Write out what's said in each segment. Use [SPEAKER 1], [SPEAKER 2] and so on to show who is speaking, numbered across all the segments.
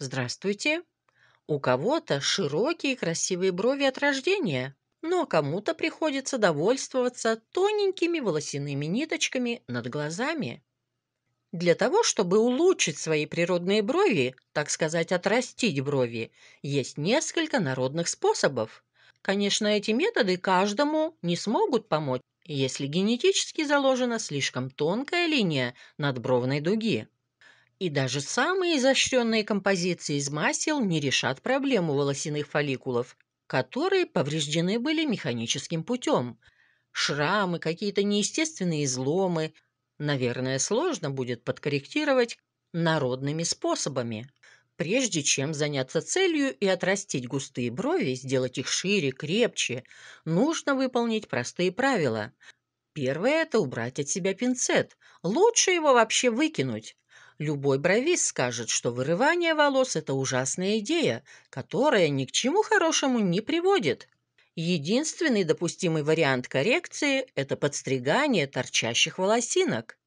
[SPEAKER 1] Здравствуйте. У кого-то широкие красивые брови от рождения, но кому-то приходится довольствоваться тоненькими волосяными ниточками над глазами. Для того, чтобы улучшить свои природные брови, так сказать, отрастить брови, есть несколько народных способов. Конечно, эти методы каждому не смогут помочь, если генетически заложена слишком тонкая линия надбровной дуги. И даже самые изощренные композиции из масел не решат проблему волосяных фолликулов, которые повреждены были механическим путем. Шрамы, какие-то неестественные изломы. Наверное, сложно будет подкорректировать народными способами. Прежде чем заняться целью и отрастить густые брови, сделать их шире, крепче, нужно выполнить простые правила. Первое – это убрать от себя пинцет. Лучше его вообще выкинуть. Любой бровист скажет, что вырывание волос – это ужасная идея, которая ни к чему хорошему не приводит. Единственный допустимый вариант коррекции – это подстригание торчащих волосинок.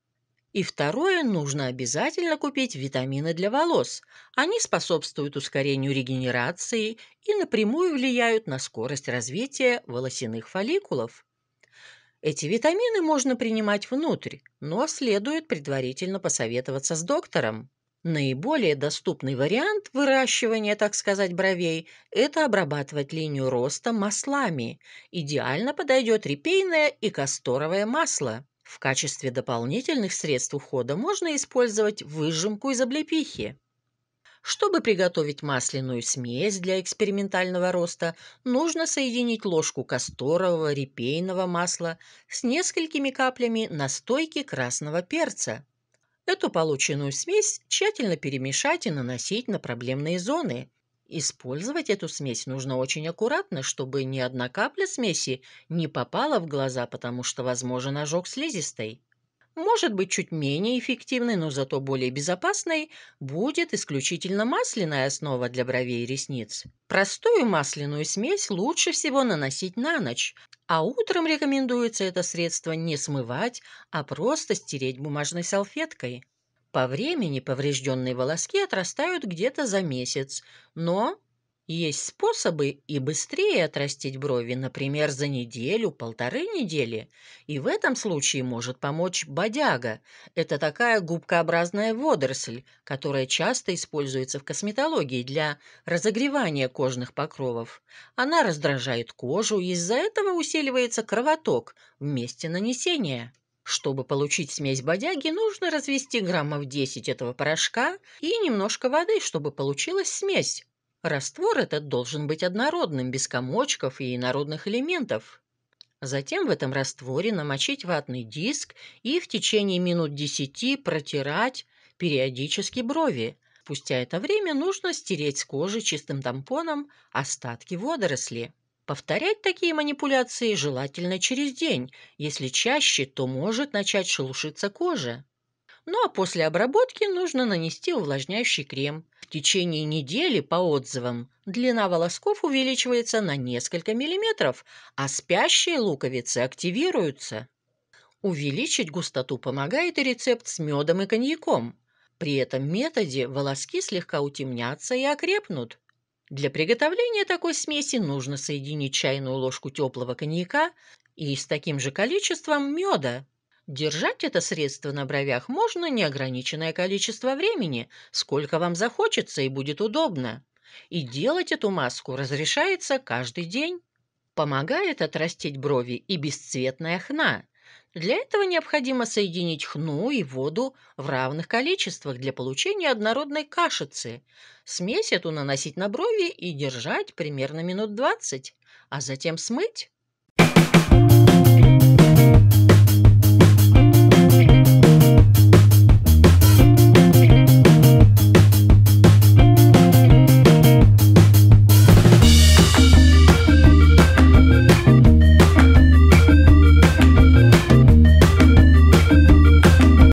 [SPEAKER 1] И второе, нужно обязательно купить витамины для волос. Они способствуют ускорению регенерации и напрямую влияют на скорость развития волосяных фолликулов. Эти витамины можно принимать внутрь, но следует предварительно посоветоваться с доктором. Наиболее доступный вариант выращивания, так сказать, бровей – это обрабатывать линию роста маслами. Идеально подойдет репейное и касторовое масло. В качестве дополнительных средств ухода можно использовать выжимку из облепихи. Чтобы приготовить масляную смесь для экспериментального роста, нужно соединить ложку касторового репейного масла с несколькими каплями настойки красного перца. Эту полученную смесь тщательно перемешать и наносить на проблемные зоны. Использовать эту смесь нужно очень аккуратно, чтобы ни одна капля смеси не попала в глаза, потому что возможен ожог слизистой может быть чуть менее эффективной, но зато более безопасной, будет исключительно масляная основа для бровей и ресниц. Простую масляную смесь лучше всего наносить на ночь, а утром рекомендуется это средство не смывать, а просто стереть бумажной салфеткой. По времени поврежденные волоски отрастают где-то за месяц, но есть способы и быстрее отрастить брови, например, за неделю, полторы недели. И в этом случае может помочь бодяга. Это такая губкообразная водоросль, которая часто используется в косметологии для разогревания кожных покровов. Она раздражает кожу, и из-за этого усиливается кровоток в месте нанесения. Чтобы получить смесь бодяги, нужно развести граммов 10 этого порошка и немножко воды, чтобы получилась смесь. Раствор этот должен быть однородным, без комочков и инородных элементов. Затем в этом растворе намочить ватный диск и в течение минут 10 протирать периодически брови. Спустя это время нужно стереть с кожи чистым тампоном остатки водоросли. Повторять такие манипуляции желательно через день. Если чаще, то может начать шелушиться кожа. Ну а после обработки нужно нанести увлажняющий крем. В течение недели, по отзывам, длина волосков увеличивается на несколько миллиметров, а спящие луковицы активируются. Увеличить густоту помогает и рецепт с медом и коньяком. При этом методе волоски слегка утемнятся и окрепнут. Для приготовления такой смеси нужно соединить чайную ложку теплого коньяка и с таким же количеством меда Держать это средство на бровях можно неограниченное количество времени, сколько вам захочется и будет удобно. И делать эту маску разрешается каждый день. Помогает отрастить брови и бесцветная хна. Для этого необходимо соединить хну и воду в равных количествах для получения однородной кашицы. Смесь эту наносить на брови и держать примерно минут 20, а затем смыть.